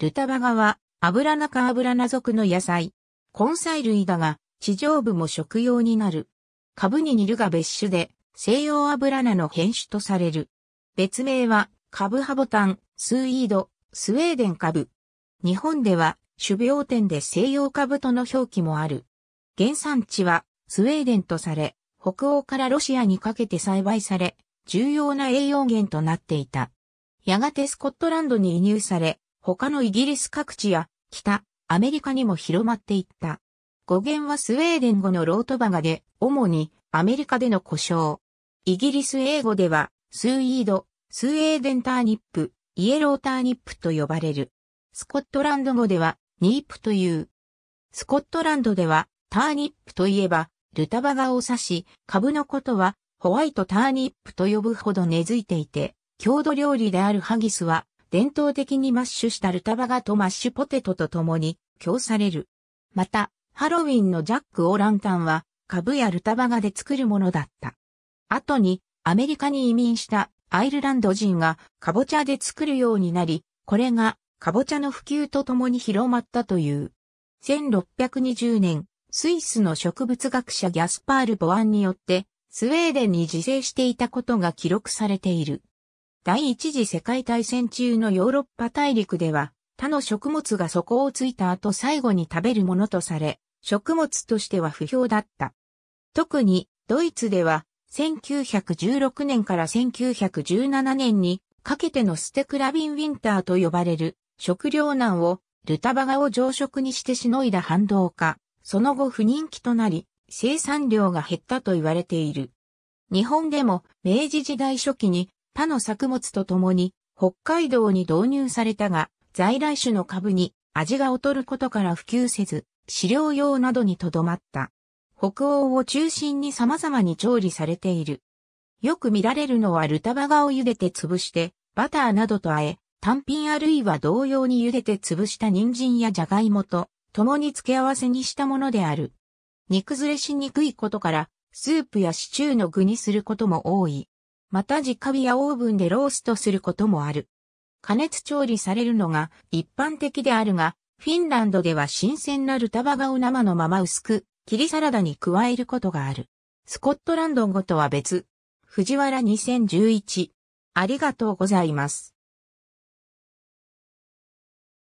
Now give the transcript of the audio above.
ルタバガは、アブラナアブラナ属の野菜。根菜類だが、地上部も食用になる。株に煮るが別種で、西洋アブラナの変種とされる。別名は、株ハボタン、スーイード、スウェーデン株。日本では、種苗点で西洋株との表記もある。原産地は、スウェーデンとされ、北欧からロシアにかけて栽培され、重要な栄養源となっていた。やがてスコットランドに移入され、他のイギリス各地や北、アメリカにも広まっていった。語源はスウェーデン語のロートバガで、主にアメリカでの故障。イギリス英語では、スーイード、スウェーデンターニップ、イエローターニップと呼ばれる。スコットランド語では、ニープという。スコットランドでは、ターニップといえば、ルタバガを指し、株のことは、ホワイトターニップと呼ぶほど根付いていて、郷土料理であるハギスは、伝統的にマッシュしたルタバガとマッシュポテトと共に供される。また、ハロウィンのジャック・オーランタンは、株やルタバガで作るものだった。後に、アメリカに移民したアイルランド人がカボチャで作るようになり、これがカボチャの普及とともに広まったという。1620年、スイスの植物学者ギャスパール・ボアンによって、スウェーデンに自生していたことが記録されている。第一次世界大戦中のヨーロッパ大陸では、他の食物が底をついた後最後に食べるものとされ、食物としては不評だった。特に、ドイツでは、1916年から1917年にかけてのステクラビンウィンターと呼ばれる食糧難をルタバガを常食にしてしのいだ反動化、その後不人気となり、生産量が減ったと言われている。日本でも明治時代初期に他の作物と共に北海道に導入されたが、在来種の株に味が劣ることから普及せず、飼料用などにとどまった。北欧を中心に様々に調理されている。よく見られるのはルタバガを茹でて潰して、バターなどと和え、単品あるいは同様に茹でて潰した人参やじゃがいもと、共に付け合わせにしたものである。煮崩れしにくいことから、スープやシチューの具にすることも多い。また直火やオーブンでローストすることもある。加熱調理されるのが一般的であるが、フィンランドでは新鮮なルタバガを生のまま薄く、切りサラダに加えることがある。スコットランド語とは別。藤原2011。ありがとうございます。